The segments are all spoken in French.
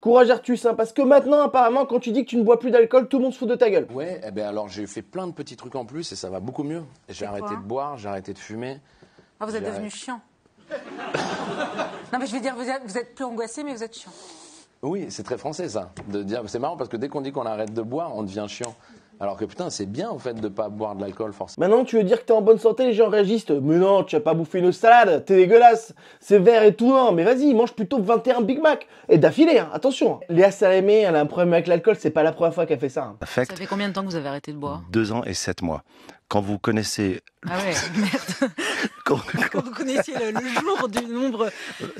Courage Artus, hein, parce que maintenant, apparemment, quand tu dis que tu ne bois plus d'alcool, tout le monde se fout de ta gueule. Ouais, eh ben alors j'ai fait plein de petits trucs en plus et ça va beaucoup mieux. J'ai arrêté de boire, j'ai arrêté de fumer. Ah, vous êtes devenu chiant. non, mais je veux dire, vous êtes, vous êtes plus angoissé, mais vous êtes chiant. Oui, c'est très français ça, de dire. C'est marrant parce que dès qu'on dit qu'on arrête de boire, on devient chiant. Alors que putain, c'est bien en fait de pas boire de l'alcool forcément. Maintenant tu veux dire que t'es en bonne santé, les gens réagissent. Mais non, tu as pas bouffé une salade, t'es dégueulasse, c'est vert et tout, non Mais vas-y, mange plutôt 21 Big Mac. Et d'affilée, hein, attention. Hein. Léa Salamé, elle a un problème avec l'alcool, c'est pas la première fois qu'elle fait ça. Hein. ça fait combien de temps que vous avez arrêté de boire Deux ans et sept mois. Quand vous connaissez. Ah ouais, merde. quand, vous connaissiez le jour du nombre.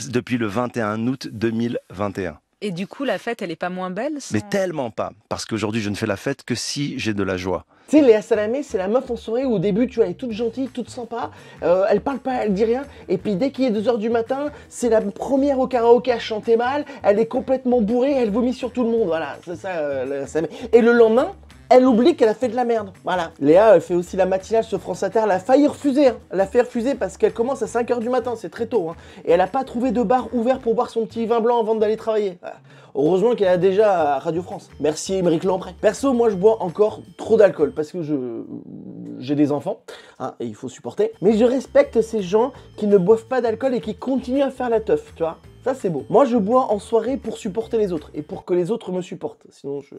Depuis le 21 août 2021. Et du coup, la fête, elle n'est pas moins belle Mais tellement pas, parce qu'aujourd'hui, je ne fais la fête que si j'ai de la joie. Tu sais, Léa Salamé, c'est la meuf en soirée où au début, tu vois, elle est toute gentille, toute sympa, euh, elle parle pas, elle dit rien, et puis dès qu'il est 2h du matin, c'est la première au karaoké à chanter mal, elle est complètement bourrée, elle vomit sur tout le monde, voilà, c'est ça, euh, Et le lendemain, elle oublie qu'elle a fait de la merde. Voilà. Léa elle fait aussi la matinale sur France Inter. Elle a failli refuser. Hein. Elle a fait refuser parce qu'elle commence à 5h du matin. C'est très tôt. Hein. Et elle n'a pas trouvé de bar ouvert pour boire son petit vin blanc avant d'aller travailler. Heureusement qu'elle a déjà Radio France. Merci Émeric Lambret. Perso, moi je bois encore trop d'alcool parce que je j'ai des enfants hein, et il faut supporter. Mais je respecte ces gens qui ne boivent pas d'alcool et qui continuent à faire la teuf, tu vois. Ça c'est beau. Moi je bois en soirée pour supporter les autres et pour que les autres me supportent. Sinon je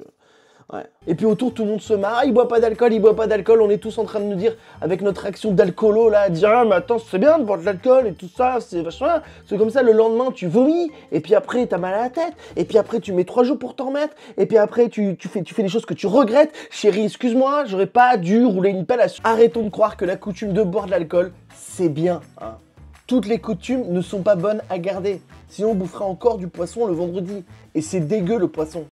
et puis autour, tout le monde se marre. Ah, il boit pas d'alcool, il boit pas d'alcool. On est tous en train de nous dire, avec notre action d'alcoolo, là, dire Ah, mais attends, c'est bien de boire de l'alcool et tout ça, c'est vachement bien. C'est comme ça, le lendemain, tu vomis. Et puis après, t'as mal à la tête. Et puis après, tu mets trois jours pour t'en remettre. Et puis après, tu, tu, fais, tu fais des choses que tu regrettes. Chérie, excuse-moi, j'aurais pas dû rouler une pelle à. Arrêtons de croire que la coutume de boire de l'alcool, c'est bien. Hein. Toutes les coutumes ne sont pas bonnes à garder. Sinon, on bouffera encore du poisson le vendredi. Et c'est dégueu le poisson.